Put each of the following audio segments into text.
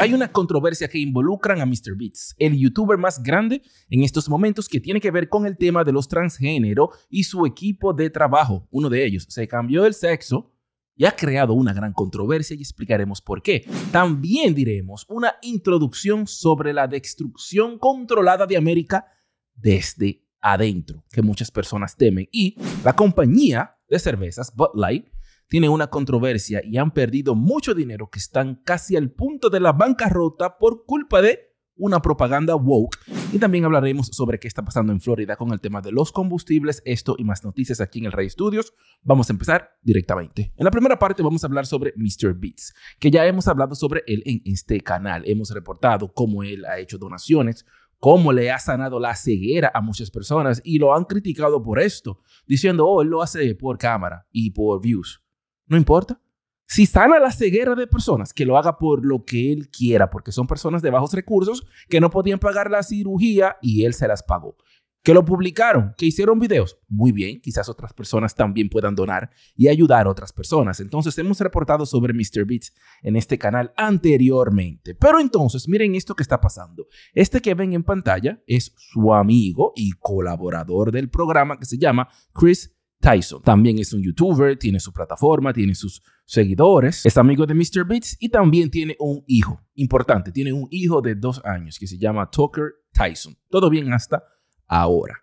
Hay una controversia que involucran a Mr. Beats, el youtuber más grande en estos momentos que tiene que ver con el tema de los transgénero y su equipo de trabajo. Uno de ellos se cambió el sexo y ha creado una gran controversia y explicaremos por qué. También diremos una introducción sobre la destrucción controlada de América desde adentro, que muchas personas temen. Y la compañía de cervezas Bud Light tiene una controversia y han perdido mucho dinero que están casi al punto de la bancarrota por culpa de una propaganda woke. Y también hablaremos sobre qué está pasando en Florida con el tema de los combustibles, esto y más noticias aquí en el Rey Studios. Vamos a empezar directamente. En la primera parte vamos a hablar sobre Mr. Beats, que ya hemos hablado sobre él en este canal. Hemos reportado cómo él ha hecho donaciones, cómo le ha sanado la ceguera a muchas personas y lo han criticado por esto, diciendo, oh, él lo hace por cámara y por views. No importa. Si sana la ceguera de personas, que lo haga por lo que él quiera, porque son personas de bajos recursos que no podían pagar la cirugía y él se las pagó. Que lo publicaron, que hicieron videos. Muy bien, quizás otras personas también puedan donar y ayudar a otras personas. Entonces, hemos reportado sobre Mr. Beats en este canal anteriormente. Pero entonces, miren esto que está pasando. Este que ven en pantalla es su amigo y colaborador del programa que se llama Chris Tyson. También es un youtuber, tiene su plataforma, tiene sus seguidores, es amigo de Mr. Beats y también tiene un hijo. Importante, tiene un hijo de dos años que se llama Tucker Tyson. Todo bien hasta ahora.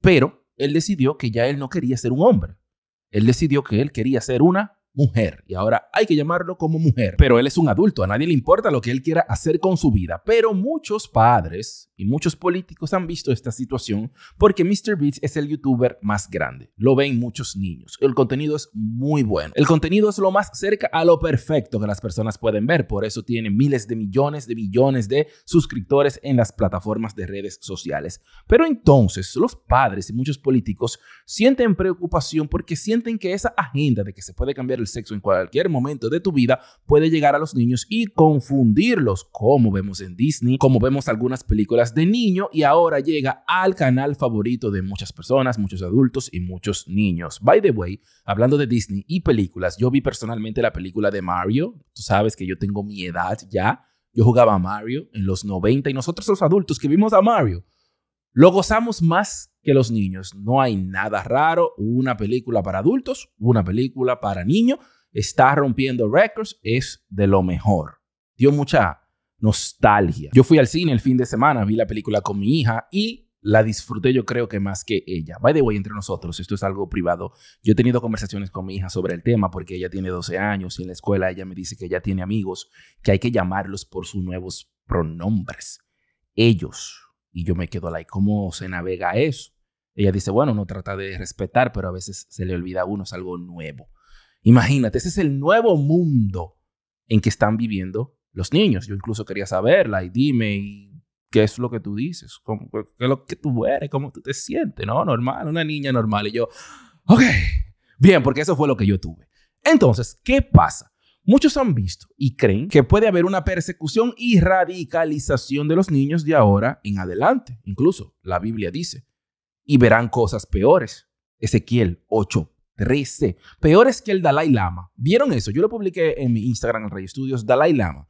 Pero él decidió que ya él no quería ser un hombre. Él decidió que él quería ser una mujer. Y ahora hay que llamarlo como mujer. Pero él es un adulto, a nadie le importa lo que él quiera hacer con su vida. Pero muchos padres y muchos políticos han visto esta situación porque MrBeats es el youtuber más grande. Lo ven muchos niños. El contenido es muy bueno. El contenido es lo más cerca a lo perfecto que las personas pueden ver. Por eso tiene miles de millones de millones de suscriptores en las plataformas de redes sociales. Pero entonces los padres y muchos políticos sienten preocupación porque sienten que esa agenda de que se puede cambiar el sexo en cualquier momento de tu vida puede llegar a los niños y confundirlos, como vemos en Disney, como vemos algunas películas de niño y ahora llega al canal favorito de muchas personas, muchos adultos y muchos niños. By the way, hablando de Disney y películas, yo vi personalmente la película de Mario, tú sabes que yo tengo mi edad ya, yo jugaba a Mario en los 90 y nosotros los adultos que vimos a Mario lo gozamos más que los niños. No hay nada raro. Una película para adultos, una película para niños. Está rompiendo récords. Es de lo mejor. Dio mucha nostalgia. Yo fui al cine el fin de semana, vi la película con mi hija y la disfruté yo creo que más que ella. By the way, entre nosotros, esto es algo privado. Yo he tenido conversaciones con mi hija sobre el tema porque ella tiene 12 años y en la escuela ella me dice que ya tiene amigos, que hay que llamarlos por sus nuevos pronombres. Ellos. Y yo me quedo like, ¿cómo se navega eso? Ella dice, bueno, uno trata de respetar, pero a veces se le olvida a uno, es algo nuevo. Imagínate, ese es el nuevo mundo en que están viviendo los niños. Yo incluso quería saberla y dime, ¿qué es lo que tú dices? ¿Qué es lo que tú eres? ¿Cómo tú te sientes? No, normal, una niña normal. Y yo, ok, bien, porque eso fue lo que yo tuve. Entonces, ¿qué pasa? Muchos han visto y creen que puede haber una persecución y radicalización de los niños de ahora en adelante. Incluso la Biblia dice, y verán cosas peores. Ezequiel 8, 13. Peores que el Dalai Lama. ¿Vieron eso? Yo lo publiqué en mi Instagram, en Rey Estudios, Dalai Lama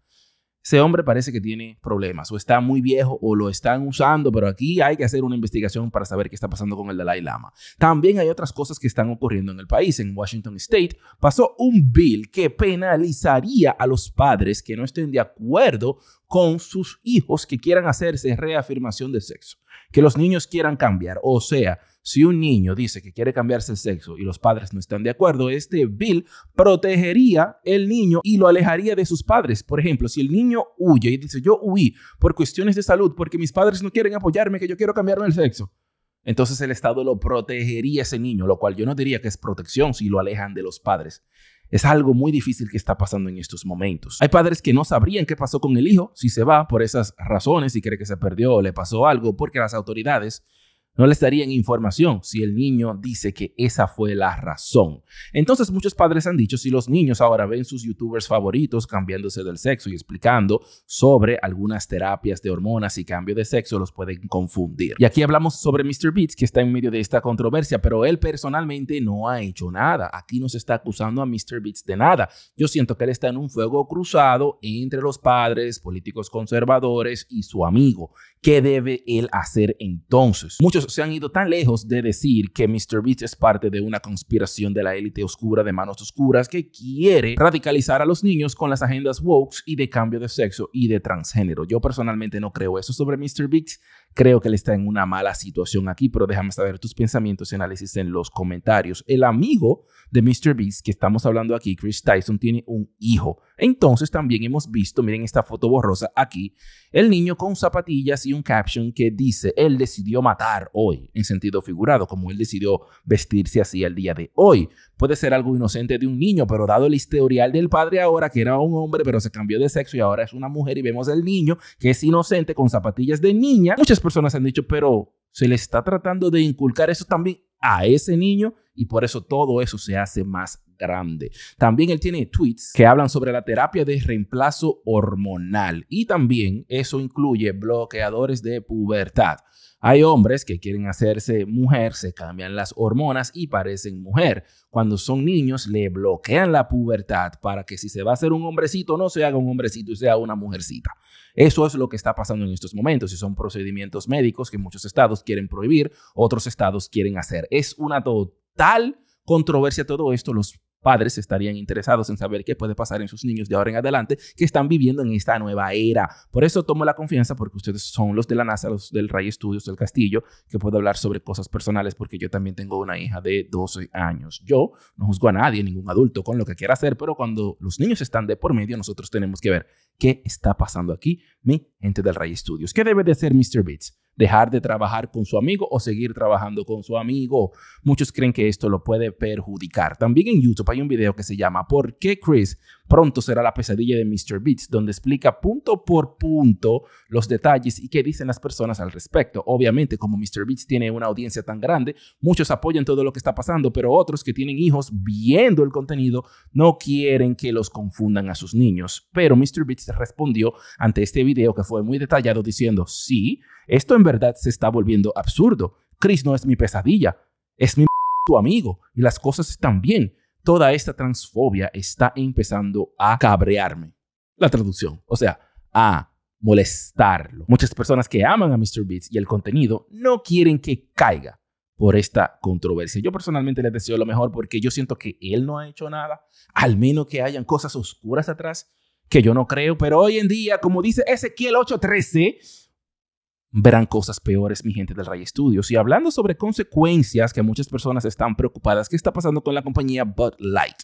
ese hombre parece que tiene problemas, o está muy viejo, o lo están usando, pero aquí hay que hacer una investigación para saber qué está pasando con el Dalai Lama. También hay otras cosas que están ocurriendo en el país. En Washington State pasó un bill que penalizaría a los padres que no estén de acuerdo con sus hijos que quieran hacerse reafirmación de sexo que los niños quieran cambiar. O sea, si un niño dice que quiere cambiarse el sexo y los padres no están de acuerdo, este bill protegería el niño y lo alejaría de sus padres. Por ejemplo, si el niño huye y dice, yo huí por cuestiones de salud, porque mis padres no quieren apoyarme, que yo quiero cambiarme el sexo. Entonces el Estado lo protegería ese niño, lo cual yo no diría que es protección si lo alejan de los padres. Es algo muy difícil que está pasando en estos momentos. Hay padres que no sabrían qué pasó con el hijo, si se va por esas razones, y cree que se perdió o le pasó algo, porque las autoridades no les darían información si el niño dice que esa fue la razón. Entonces muchos padres han dicho, si los niños ahora ven sus youtubers favoritos cambiándose del sexo y explicando sobre algunas terapias de hormonas y cambio de sexo, los pueden confundir. Y aquí hablamos sobre Mr. Beats, que está en medio de esta controversia, pero él personalmente no ha hecho nada. Aquí no se está acusando a Mr. Beats de nada. Yo siento que él está en un fuego cruzado entre los padres, políticos conservadores y su amigo. ¿Qué debe él hacer entonces? Muchos se han ido tan lejos de decir que Mr. Beast es parte de una conspiración de la élite oscura de manos oscuras que quiere radicalizar a los niños con las agendas woke y de cambio de sexo y de transgénero. Yo personalmente no creo eso sobre Mr. Beast. Creo que él está en una mala situación aquí, pero déjame saber tus pensamientos y análisis en los comentarios. El amigo de Mr. Beast que estamos hablando aquí, Chris Tyson, tiene un hijo. Entonces también hemos visto, miren esta foto borrosa aquí, el niño con zapatillas y un caption que dice, él decidió matar hoy, en sentido figurado, como él decidió vestirse así el día de hoy. Puede ser algo inocente de un niño, pero dado el historial del padre ahora, que era un hombre, pero se cambió de sexo y ahora es una mujer y vemos al niño que es inocente con zapatillas de niña, personas han dicho, pero se le está tratando de inculcar eso también a ese niño y por eso todo eso se hace más grande. También él tiene tweets que hablan sobre la terapia de reemplazo hormonal y también eso incluye bloqueadores de pubertad. Hay hombres que quieren hacerse mujer, se cambian las hormonas y parecen mujer. Cuando son niños le bloquean la pubertad para que si se va a hacer un hombrecito no se haga un hombrecito y sea una mujercita. Eso es lo que está pasando en estos momentos y son procedimientos médicos que muchos estados quieren prohibir, otros estados quieren hacer. Es una total controversia todo esto. Los Padres estarían interesados en saber qué puede pasar en sus niños de ahora en adelante que están viviendo en esta nueva era. Por eso tomo la confianza porque ustedes son los de la NASA, los del Ray Studios del Castillo, que puedo hablar sobre cosas personales porque yo también tengo una hija de 12 años. Yo no juzgo a nadie, ningún adulto con lo que quiera hacer, pero cuando los niños están de por medio, nosotros tenemos que ver qué está pasando aquí, mi gente del Ray Studios. ¿Qué debe de hacer Mr. Beats? dejar de trabajar con su amigo o seguir trabajando con su amigo. Muchos creen que esto lo puede perjudicar. También en YouTube hay un video que se llama ¿Por qué Chris pronto será la pesadilla de Mr. Beats? Donde explica punto por punto los detalles y qué dicen las personas al respecto. Obviamente, como Mr. Beats tiene una audiencia tan grande, muchos apoyan todo lo que está pasando, pero otros que tienen hijos viendo el contenido no quieren que los confundan a sus niños. Pero Mr. Beats respondió ante este video que fue muy detallado diciendo, sí, esto en verdad se está volviendo absurdo. Chris no es mi pesadilla, es mi tu amigo y las cosas están bien toda esta transfobia está empezando a cabrearme. La traducción, o sea, a molestarlo. Muchas personas que aman a Mr. Beats y el contenido no quieren que caiga por esta controversia. Yo personalmente les deseo lo mejor porque yo siento que él no ha hecho nada, al menos que hayan cosas oscuras atrás que yo no creo, pero hoy en día, como dice Ezequiel 8:13, verán cosas peores, mi gente del Ray Studios. Y hablando sobre consecuencias que muchas personas están preocupadas, ¿qué está pasando con la compañía Bud Light?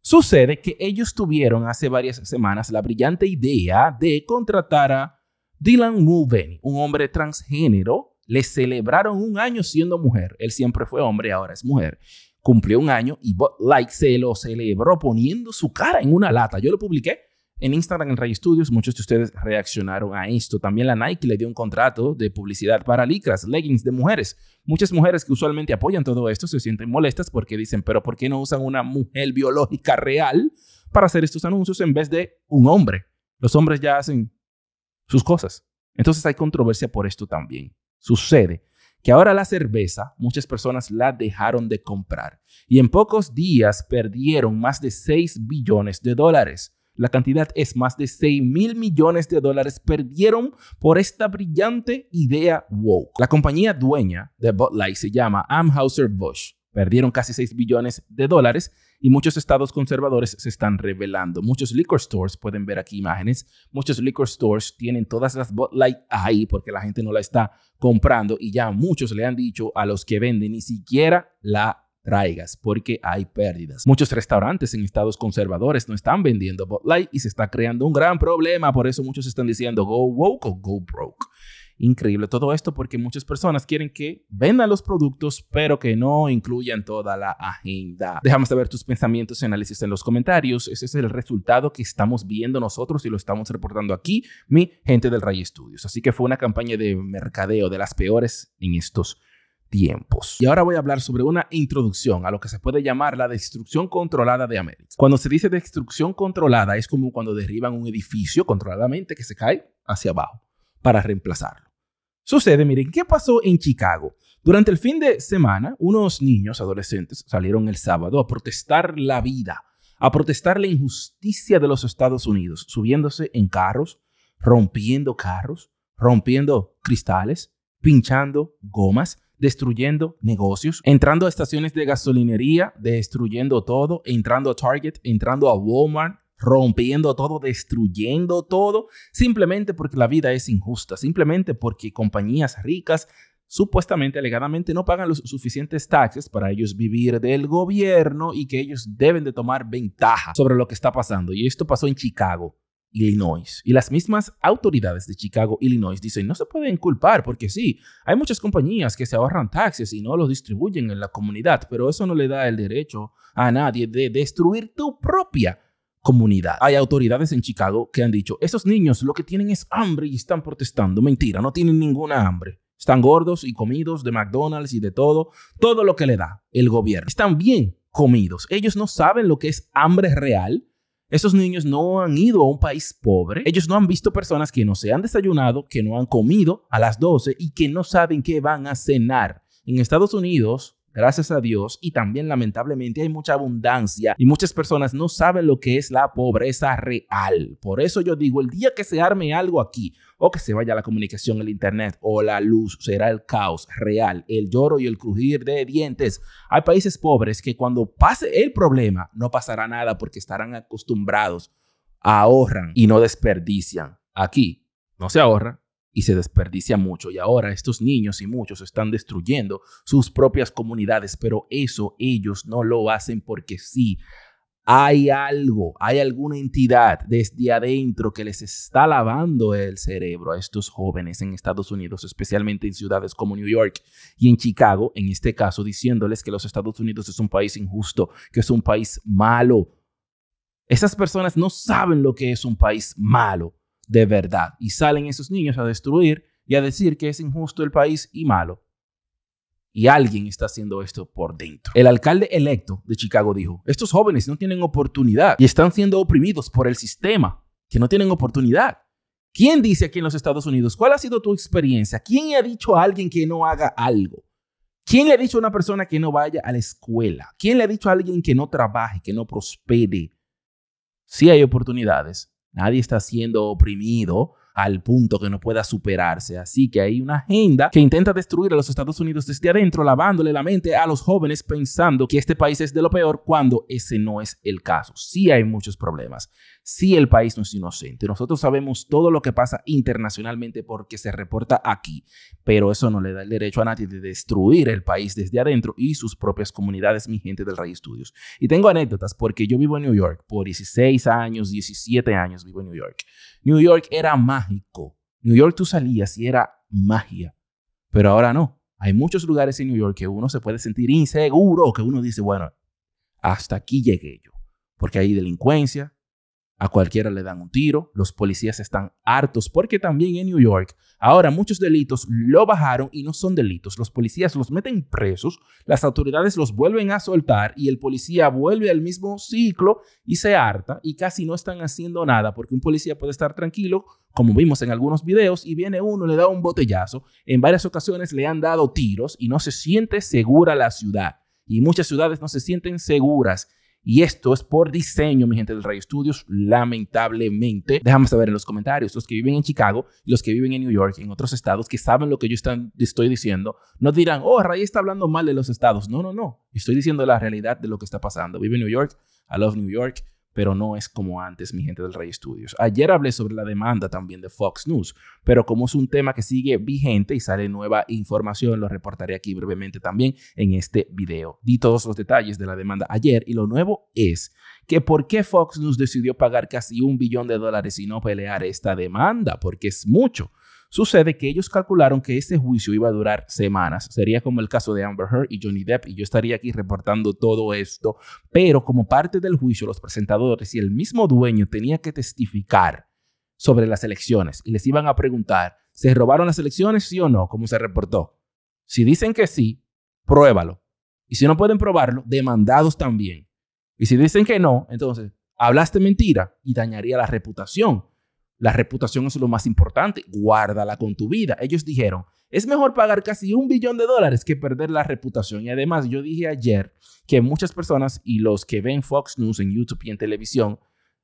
Sucede que ellos tuvieron hace varias semanas la brillante idea de contratar a Dylan Mulvaney, un hombre transgénero. Le celebraron un año siendo mujer. Él siempre fue hombre, ahora es mujer. Cumplió un año y Bud Light se lo celebró poniendo su cara en una lata. Yo lo publiqué en Instagram, en Ray Studios, muchos de ustedes reaccionaron a esto. También la Nike le dio un contrato de publicidad para licras, leggings de mujeres. Muchas mujeres que usualmente apoyan todo esto se sienten molestas porque dicen, pero ¿por qué no usan una mujer biológica real para hacer estos anuncios en vez de un hombre? Los hombres ya hacen sus cosas. Entonces hay controversia por esto también. Sucede que ahora la cerveza muchas personas la dejaron de comprar y en pocos días perdieron más de 6 billones de dólares. La cantidad es más de 6 mil millones de dólares perdieron por esta brillante idea woke. La compañía dueña de Bud Light se llama Amhauser busch Perdieron casi 6 billones de dólares y muchos estados conservadores se están revelando. Muchos liquor stores, pueden ver aquí imágenes, muchos liquor stores tienen todas las Bud Light ahí porque la gente no la está comprando y ya muchos le han dicho a los que venden ni siquiera la traigas porque hay pérdidas. Muchos restaurantes en estados conservadores no están vendiendo Bud y se está creando un gran problema. Por eso muchos están diciendo go woke o go broke. Increíble todo esto porque muchas personas quieren que vendan los productos pero que no incluyan toda la agenda. Déjame saber tus pensamientos y análisis en los comentarios. Ese es el resultado que estamos viendo nosotros y lo estamos reportando aquí, mi gente del Ray Studios. Así que fue una campaña de mercadeo de las peores en estos tiempos. Y ahora voy a hablar sobre una introducción a lo que se puede llamar la destrucción controlada de América. Cuando se dice destrucción controlada es como cuando derriban un edificio controladamente que se cae hacia abajo para reemplazarlo. Sucede, miren, ¿qué pasó en Chicago? Durante el fin de semana, unos niños adolescentes salieron el sábado a protestar la vida, a protestar la injusticia de los Estados Unidos, subiéndose en carros, rompiendo carros, rompiendo cristales, pinchando gomas, destruyendo negocios, entrando a estaciones de gasolinería, destruyendo todo, entrando a Target, entrando a Walmart, rompiendo todo, destruyendo todo, simplemente porque la vida es injusta, simplemente porque compañías ricas supuestamente, alegadamente, no pagan los suficientes taxes para ellos vivir del gobierno y que ellos deben de tomar ventaja sobre lo que está pasando. Y esto pasó en Chicago. Illinois. Y las mismas autoridades de Chicago, Illinois, dicen, no se pueden culpar porque sí, hay muchas compañías que se ahorran taxes y no los distribuyen en la comunidad, pero eso no le da el derecho a nadie de destruir tu propia comunidad. Hay autoridades en Chicago que han dicho, esos niños lo que tienen es hambre y están protestando. Mentira, no tienen ninguna hambre. Están gordos y comidos de McDonald's y de todo, todo lo que le da el gobierno. Están bien comidos. Ellos no saben lo que es hambre real esos niños no han ido a un país pobre, ellos no han visto personas que no se han desayunado, que no han comido a las 12 y que no saben qué van a cenar. En Estados Unidos, gracias a Dios, y también lamentablemente hay mucha abundancia y muchas personas no saben lo que es la pobreza real. Por eso yo digo, el día que se arme algo aquí, o que se vaya la comunicación, el internet o la luz, será el caos real, el lloro y el crujir de dientes. Hay países pobres que cuando pase el problema no pasará nada porque estarán acostumbrados, ahorran y no desperdician. Aquí no se ahorra, y se desperdicia mucho. Y ahora estos niños y muchos están destruyendo sus propias comunidades, pero eso ellos no lo hacen porque sí. Hay algo, hay alguna entidad desde adentro que les está lavando el cerebro a estos jóvenes en Estados Unidos, especialmente en ciudades como New York y en Chicago, en este caso, diciéndoles que los Estados Unidos es un país injusto, que es un país malo. Esas personas no saben lo que es un país malo de verdad y salen esos niños a destruir y a decir que es injusto el país y malo y alguien está haciendo esto por dentro. El alcalde electo de Chicago dijo, estos jóvenes no tienen oportunidad y están siendo oprimidos por el sistema, que no tienen oportunidad. ¿Quién dice aquí en los Estados Unidos? ¿Cuál ha sido tu experiencia? ¿Quién le ha dicho a alguien que no haga algo? ¿Quién le ha dicho a una persona que no vaya a la escuela? ¿Quién le ha dicho a alguien que no trabaje, que no prospere? Si hay oportunidades. Nadie está siendo oprimido al punto que no pueda superarse. Así que hay una agenda que intenta destruir a los Estados Unidos desde adentro, lavándole la mente a los jóvenes pensando que este país es de lo peor cuando ese no es el caso. Sí hay muchos problemas si el país no es inocente. Nosotros sabemos todo lo que pasa internacionalmente porque se reporta aquí, pero eso no le da el derecho a nadie de destruir el país desde adentro y sus propias comunidades, mi gente del Rey Estudios. Y tengo anécdotas porque yo vivo en New York, por 16 años, 17 años vivo en New York. New York era mágico. New York tú salías y era magia, pero ahora no. Hay muchos lugares en New York que uno se puede sentir inseguro, que uno dice, bueno, hasta aquí llegué yo, porque hay delincuencia, a cualquiera le dan un tiro, los policías están hartos porque también en New York ahora muchos delitos lo bajaron y no son delitos. Los policías los meten presos, las autoridades los vuelven a soltar y el policía vuelve al mismo ciclo y se harta y casi no están haciendo nada porque un policía puede estar tranquilo, como vimos en algunos videos, y viene uno, le da un botellazo, en varias ocasiones le han dado tiros y no se siente segura la ciudad. Y muchas ciudades no se sienten seguras y esto es por diseño, mi gente del Ray Studios, lamentablemente. Déjame saber en los comentarios, los que viven en Chicago, los que viven en New York, en otros estados, que saben lo que yo estoy diciendo, no dirán, oh, Ray está hablando mal de los estados. No, no, no. Estoy diciendo la realidad de lo que está pasando. Vive en New York, I love New York pero no es como antes, mi gente del Rey Estudios. Ayer hablé sobre la demanda también de Fox News, pero como es un tema que sigue vigente y sale nueva información, lo reportaré aquí brevemente también en este video. Di todos los detalles de la demanda ayer y lo nuevo es que por qué Fox News decidió pagar casi un billón de dólares y no pelear esta demanda, porque es mucho. Sucede que ellos calcularon que este juicio iba a durar semanas. Sería como el caso de Amber Heard y Johnny Depp y yo estaría aquí reportando todo esto. Pero como parte del juicio, los presentadores y el mismo dueño tenía que testificar sobre las elecciones y les iban a preguntar, ¿se robaron las elecciones, sí o no? Como se reportó. Si dicen que sí, pruébalo. Y si no pueden probarlo, demandados también. Y si dicen que no, entonces, hablaste mentira y dañaría la reputación la reputación es lo más importante, guárdala con tu vida. Ellos dijeron, es mejor pagar casi un billón de dólares que perder la reputación. Y además, yo dije ayer que muchas personas y los que ven Fox News en YouTube y en televisión,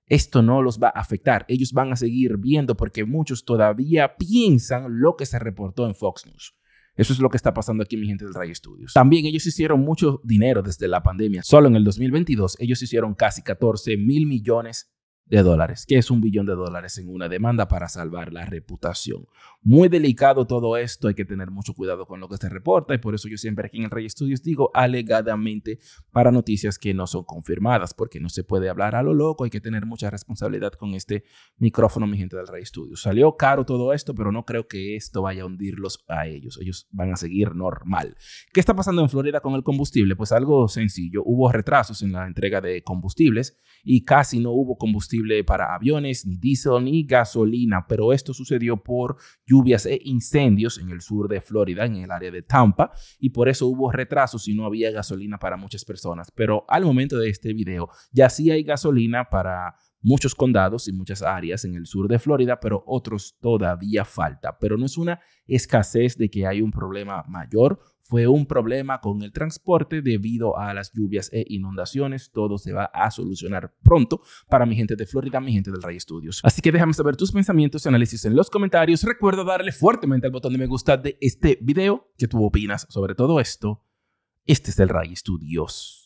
esto no los va a afectar. Ellos van a seguir viendo porque muchos todavía piensan lo que se reportó en Fox News. Eso es lo que está pasando aquí, mi gente del Ray Studios. También ellos hicieron mucho dinero desde la pandemia. Solo en el 2022 ellos hicieron casi 14 mil millones de dólares, que es un billón de dólares en una demanda para salvar la reputación. Muy delicado todo esto, hay que tener mucho cuidado con lo que se reporta y por eso yo siempre aquí en el Rey Estudios digo alegadamente para noticias que no son confirmadas, porque no se puede hablar a lo loco, hay que tener mucha responsabilidad con este micrófono, mi gente del Rey Estudios. Salió caro todo esto, pero no creo que esto vaya a hundirlos a ellos, ellos van a seguir normal. ¿Qué está pasando en Florida con el combustible? Pues algo sencillo, hubo retrasos en la entrega de combustibles y casi no hubo combustible para aviones, ni diésel, ni gasolina, pero esto sucedió por lluvias e incendios en el sur de Florida, en el área de Tampa, y por eso hubo retrasos y no había gasolina para muchas personas. Pero al momento de este video ya sí hay gasolina para muchos condados y muchas áreas en el sur de Florida, pero otros todavía falta. Pero no es una escasez de que hay un problema mayor fue un problema con el transporte debido a las lluvias e inundaciones. Todo se va a solucionar pronto para mi gente de Florida, mi gente del Ray Studios. Así que déjame saber tus pensamientos y análisis en los comentarios. Recuerda darle fuertemente al botón de me gusta de este video ¿Qué tú opinas sobre todo esto. Este es el Ray Studios.